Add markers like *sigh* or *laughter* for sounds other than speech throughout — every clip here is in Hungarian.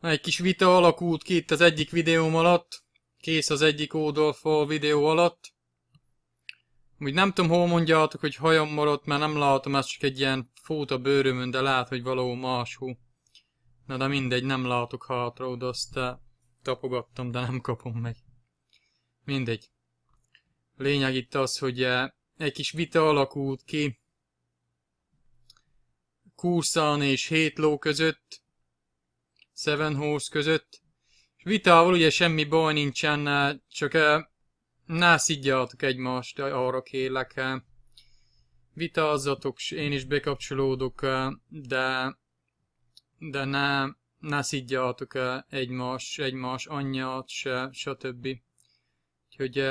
Egy kis vita alakult ki itt az egyik videóm alatt. Kész az egyik Ódolfal videó alatt. Úgy nem tudom, hol mondjátok, hogy hajam maradt, mert nem látom, ez csak egy ilyen fót a bőrömön, de lát, hogy valahol máshol. Na de mindegy, nem látok hátra oda, azt eh, tapogattam, de nem kapom meg. Mindegy. Lényeg itt az, hogy eh, egy kis vita alakult ki Kúszán és Hétló között, Horse között. És vitával ugye semmi baj nincsen, csak eh, ne szidjátok egymást, arra kérlek. Eh. Vitázzatok, én is bekapcsolódok, eh, de, de ne, ne szidjátok egymás, egymás anyját, se, stb. Úgyhogy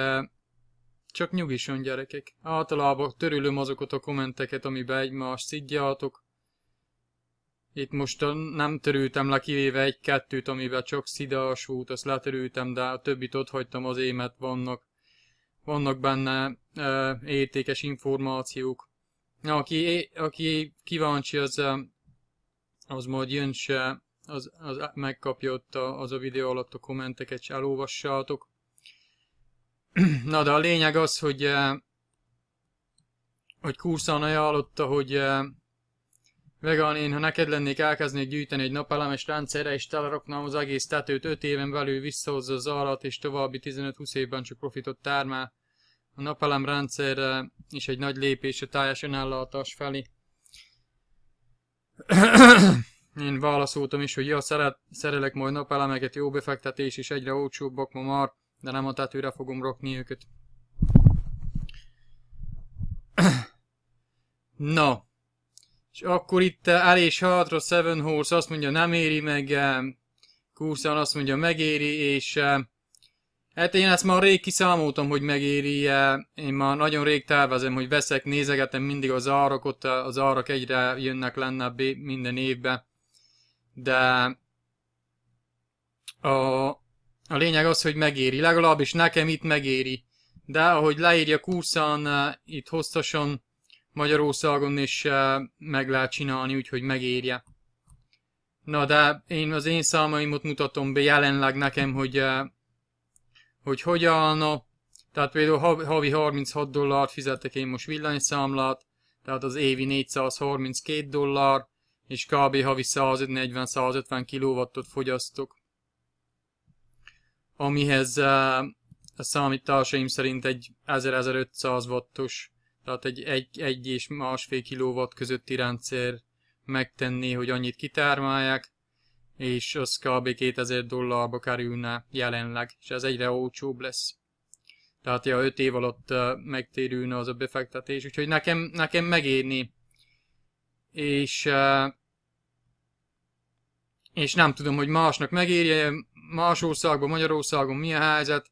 csak nyugison gyerekek. Általában törülöm azokat a kommenteket, amiben egymást szidjátok, itt most nem törültem le, kivéve egy-kettőt, amiben csak szida volt. azt letörültem, de a többit ott hagytam az émet, vannak, vannak benne e, értékes információk. Aki, aki kíváncsi, az, az majd jön se, az, az megkapja ott a, az a videó alatt a kommenteket, és elolvassátok. *clears throat* Na de a lényeg az, hogy, hogy Kurszan ajánlotta, hogy Vegan, én ha neked lennék, elkezdnék gyűjteni egy napelemes rendszerre, és teleraknám az egész tetőt 5 éven belül visszahozza az arat, és további 15-20 évben csak profitot termel. A napelem rendszerre is egy nagy lépés a teljes önállatás felé. *coughs* én válaszoltam is, hogy ja, szeret, szerelek majd napelemeket, jó befektetés, és egyre olcsóbbak ma már, de nem a tetőre fogom rokni őket. *coughs* Na, no. És akkor itt el és hátra Seven Horse azt mondja, nem éri meg, eh, Kurszán azt mondja, megéri, és eh, hát én ezt már rég kiszámoltam, hogy megéri, eh, én már nagyon rég tervezem, hogy veszek, nézegetem mindig az árakot, az árak egyre jönnek lenne minden évbe, de a, a lényeg az, hogy megéri, legalábbis nekem itt megéri. De ahogy leírja Kurszán itt hosszasan, Magyarországon is eh, meg lehet csinálni, úgyhogy megérje. Na, de én az én számaimot mutatom be jelenleg nekem, hogy eh, hogy, hogy állna. Tehát például havi 36 dollárt fizetek én most villanyszámlát, tehát az évi 432 dollár, és kb. havi 140-150 kilovattot fogyasztok. Amihez eh, a számításaim szerint egy 1500 wattos tehát egy, egy, egy és másfél kilowatt közötti rendszer megtenné, hogy annyit kitármálják, és az kb. 2000 dollárba kerülne jelenleg, és ez egyre olcsóbb lesz. Tehát ja, 5 év alatt megtérülne az a befektetés, úgyhogy nekem, nekem megérni. És, és nem tudom, hogy másnak megérje, más országban, Magyarországon milyen helyzet,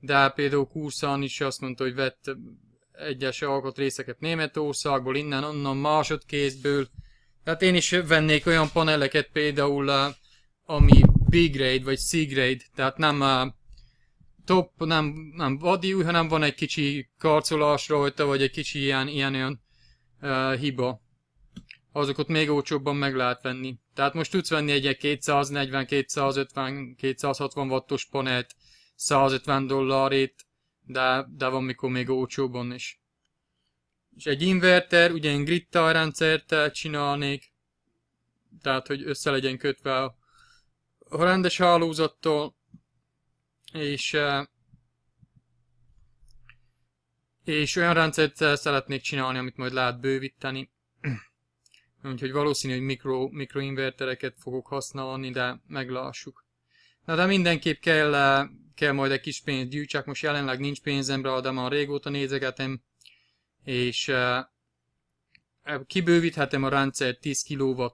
de például Kurszán is azt mondta, hogy vett egyes alkotrészeket Németországból, innen, onnan, másodkézből. Tehát én is vennék olyan paneleket például, eh, ami B-grade vagy C-grade, tehát nem a eh, top, nem, nem új, hanem van egy kicsi karcolás rajta, vagy egy kicsi ilyen, ilyen olyan uh, eh, hiba. Azokat még olcsóbban meg lehet venni. Tehát most tudsz venni egy 240, 250, 260 wattos panelt 150 dollárért, de, de van mikor még olcsóban is. És egy inverter, ugye én grid rendszert eh, csinálnék, tehát hogy össze legyen kötve a rendes hálózattól, és, eh, és olyan rendszert szeretnék csinálni, amit majd lehet bővíteni. *clears throat* Úgyhogy valószínű, hogy mikro, mikroinvertereket fogok használni, de meglássuk. Na de mindenképp kell eh, kell majd egy kis pénzt gyűjtsek, most jelenleg nincs pénzem rá, de már régóta nézegetem, és uh, kibővíthetem a rendszer 10 kw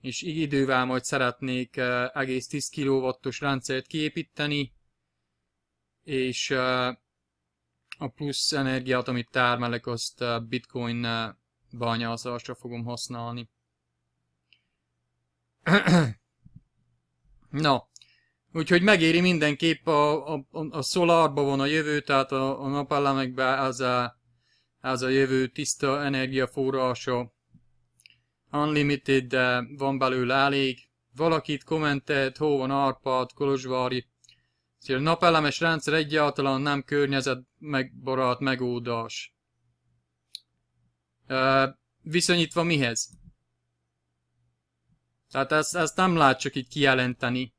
és idővel majd szeretnék uh, egész 10 kw rendszert kiépíteni, és uh, a plusz energiát, amit termelek, azt uh, bitcoin uh, bányászásra fogom használni. *clears throat* Na, Úgyhogy megéri mindenképp, a, a, a szolárba van a jövő, tehát a, a napellemekben ez a, ez a jövő tiszta energiaforrása. Unlimited, de van belőle elég. Valakit kommentelt, hol van Arpad, Kolozsvári. A napellemes rendszer egyáltalán nem környezet megbarát megoldás. viszonyítva mihez? Tehát ezt, ezt nem lát csak így kijelenteni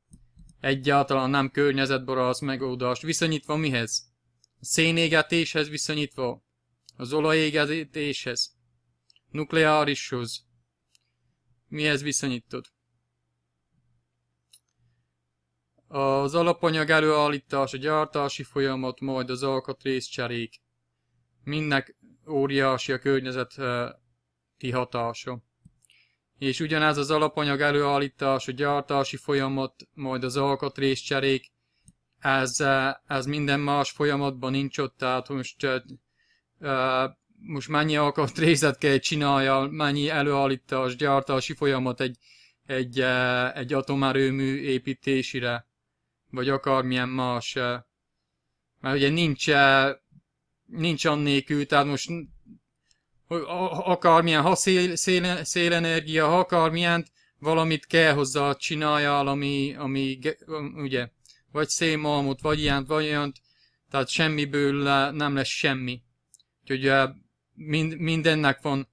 egyáltalán nem környezetbarát megoldást viszonyítva mihez? A szénégetéshez viszonyítva, az olajégetéshez, nukleárishoz. Mihez viszonyítod? Az alapanyag előállítás, a gyártási folyamat, majd az alkatrészcserék. Mindnek óriási a környezeti hatása és ugyanez az alapanyag előállítás, a gyártási folyamat, majd az cserék, ez, ez minden más folyamatban nincs ott, tehát most, most mennyi alkatrészet kell csinálja, mennyi előállítás, gyártási folyamat egy, egy, egy atomerőmű építésére, vagy akármilyen más. Mert ugye nincs, nincs annélkül, tehát most hogy akármilyen, ha szél, szél, szélenergia, ha akármilyen, valamit kell hozzá csináljál, ami, ami um, ugye, vagy szénmalmot, vagy ilyent, vagy olyan, tehát semmiből nem lesz semmi. Úgyhogy mind, mindennek van,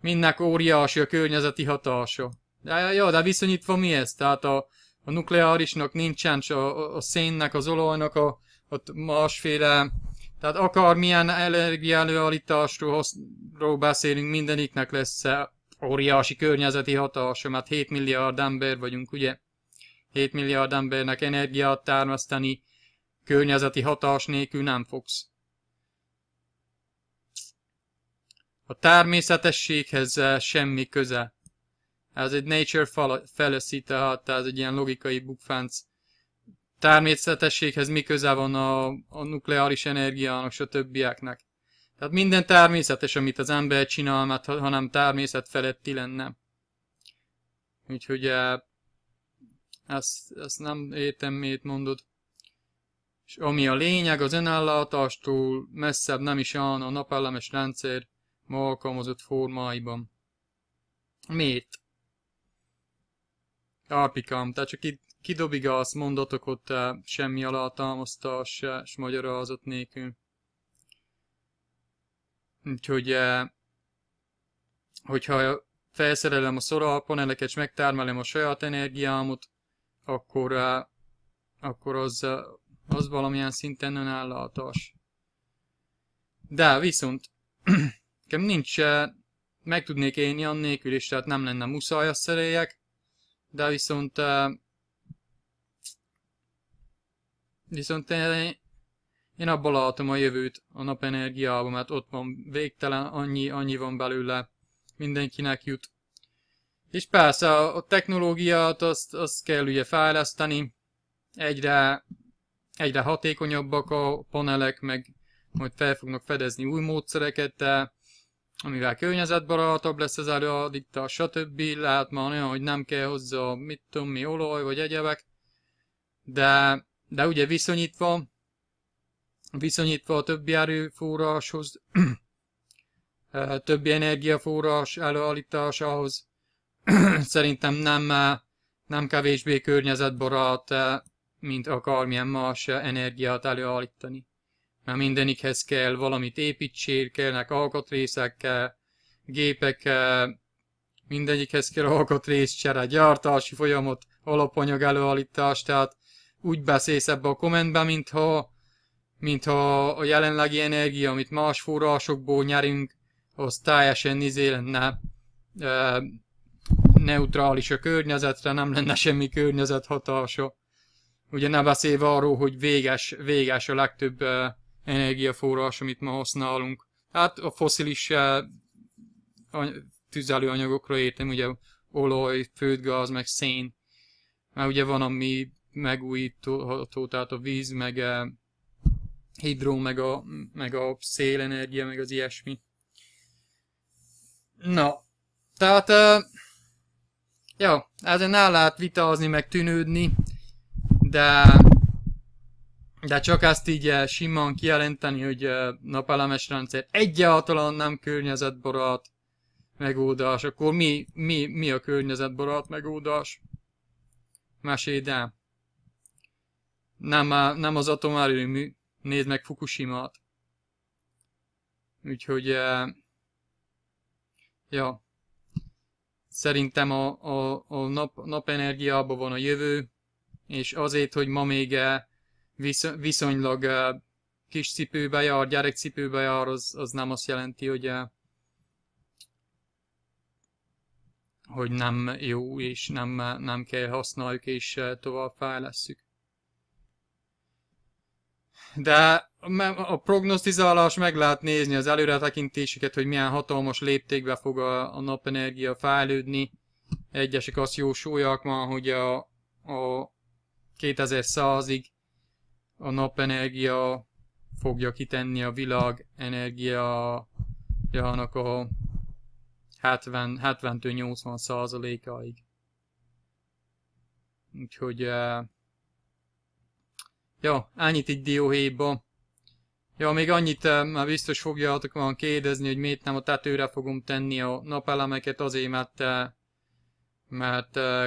mindnek óriási a környezeti hatása. De, ja, de viszonyítva mi ez? Tehát a, a nukleárisnak nincsen, a, a szénnek, az olajnak a, a másféle tehát akármilyen energiaelőállításról beszélünk, mindeniknek lesz óriási környezeti hatása, mert 7 milliárd ember vagyunk, ugye? 7 milliárd embernek energiát termeszteni környezeti hatás nélkül nem fogsz. A természetességhez eh, semmi köze. Ez egy nature fallacy, tehát ez egy ilyen logikai bukfánc természetességhez mi köze van a, a nukleáris energiának, többieknek. Tehát minden természetes, amit az ember csinál, mert ha nem természet feletti lenne. Úgyhogy eh, ezt, ezt nem értem, miért mondod. És ami a lényeg, az önállátástól messzebb nem is áll a napellemes rendszer ma alkalmazott formáiban. Miért? Alpikám, tehát csak itt kidobigálsz mondatokat semmi alátámasztás és magyarázat nélkül. Úgyhogy, eh, hogyha felszerelem a szoralpaneleket és megtármelem a saját energiámot, akkor, eh, akkor az, eh, az valamilyen szinten önállatos. De viszont, *clears throat* nekem nincs, meg tudnék élni annélkül is, tehát nem lenne muszáj a szereljek de viszont uh, viszont én, én abban látom a jövőt a napenergiában, mert ott van végtelen, annyi, annyi van belőle, mindenkinek jut. És persze a, a technológiát azt, azt kell ugye fejleszteni, egyre, egyre hatékonyabbak a panelek, meg majd fel fognak fedezni új módszereket, de amivel környezetbarátabb lesz az előadítás, stb. Lehet már olyan, hogy nem kell hozzá mit tudom mi olaj, vagy egyebek, de, de ugye viszonyítva, viszonyítva a többi erőforráshoz, *clears throat* eh, többi energiaforrás előállításához, *clears throat* szerintem nem, eh, nem kevésbé környezetbarát, eh, mint akármilyen más energiát előállítani mert mindenikhez kell valamit építsél, kellnek alkatrészek, kell, gépek, kell, mindegyikhez kell alkatrészcsere, gyártási folyamat, alapanyag előállítás, tehát úgy beszélsz ebbe a kommentbe, mintha, mintha a jelenlegi energia, amit más forrásokból nyerünk, az teljesen izé lenne e, neutrális a környezetre, nem lenne semmi környezet hatása. Ugye ne beszélve arról, hogy véges, véges a legtöbb e, energiaforrás, amit ma használunk. Hát a foszilis tüzelőanyagokra értem, ugye olaj, földgáz, meg szén. Már ugye van, ami megújítható, tehát a víz, meg a hidró, meg a, meg a szélenergia, meg az ilyesmi. Na, tehát, uh, jó, ezen el lehet vitázni, meg tűnődni, de de csak azt így eh, simán kijelenteni, hogy eh, napelemes rendszer egyáltalán nem környezetbarát megoldás, akkor mi, mi, mi a környezetbarát megoldás? Mesélj, de nem, eh, nem az atomerőmű, nézd meg Fukushima-t. Úgyhogy, ja, szerintem a, a, a nap, napenergiában van a jövő, és azért, hogy ma még visz, viszonylag uh, kis cipőbe jár, cipőbe jár, az, az nem azt jelenti, hogy uh, hogy nem jó, és nem, nem kell használjuk, és tovább fejlesszük. De a prognosztizálás meg lehet nézni az előretekintéseket, hogy milyen hatalmas léptékbe fog a, a napenergia fejlődni. Egyesek azt jósolják már, hogy a, a 2100-ig a napenergia fogja kitenni a világ energiájának a 70-80 százalékaig. Úgyhogy, uh, ja, annyit így dióhéjba. Ja, még annyit uh, már biztos fogjátok van kérdezni, hogy miért nem a tetőre fogom tenni a napelemeket, azért, mert, uh, mert uh,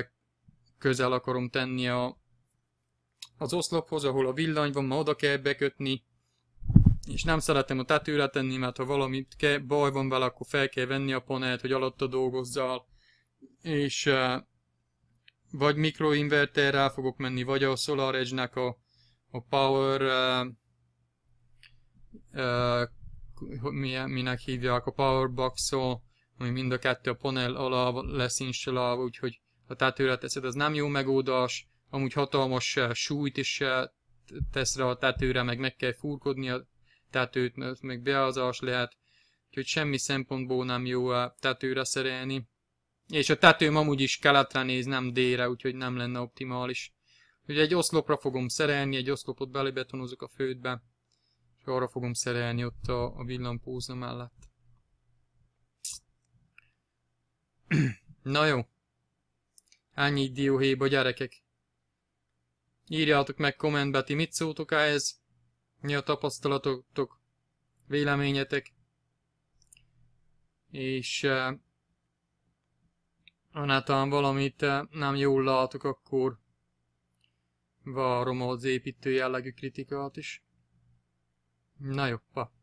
közel akarom tenni a az oszlophoz, ahol a villany van, ma oda kell bekötni, és nem szeretem a tetőre tenni, mert ha valami ke, baj van vele, akkor fel kell venni a panelt, hogy alatta dolgozzal, és uh, vagy mikroinverterrel fogok menni, vagy a solar nek a, a power uh, uh, minek hívják, a power box ami mind a kettő a panel alá lesz installálva, úgyhogy a tetőre teszed, az nem jó megoldás, amúgy hatalmas súlyt is tesz rá, a tetőre, meg meg kell furkodnia, a őt meg beazás lehet, úgyhogy semmi szempontból nem jó a tetőre szerelni. És a tetőm amúgy is keletre néz, nem délre, úgyhogy nem lenne optimális. Ugye egy oszlopra fogom szerelni, egy oszlopot belebetonozok a földbe, és arra fogom szerelni ott a, a villampózna mellett. *clears throat* Na jó. Ennyi dióhéjba gyerekek. Írjátok meg kommentbe, ti mit szóltok ehhez, mi a tapasztalatotok, véleményetek. És e, eh, netán valamit eh, nem jól látok, akkor várom az építő jellegű kritikát is. Na jó, pa.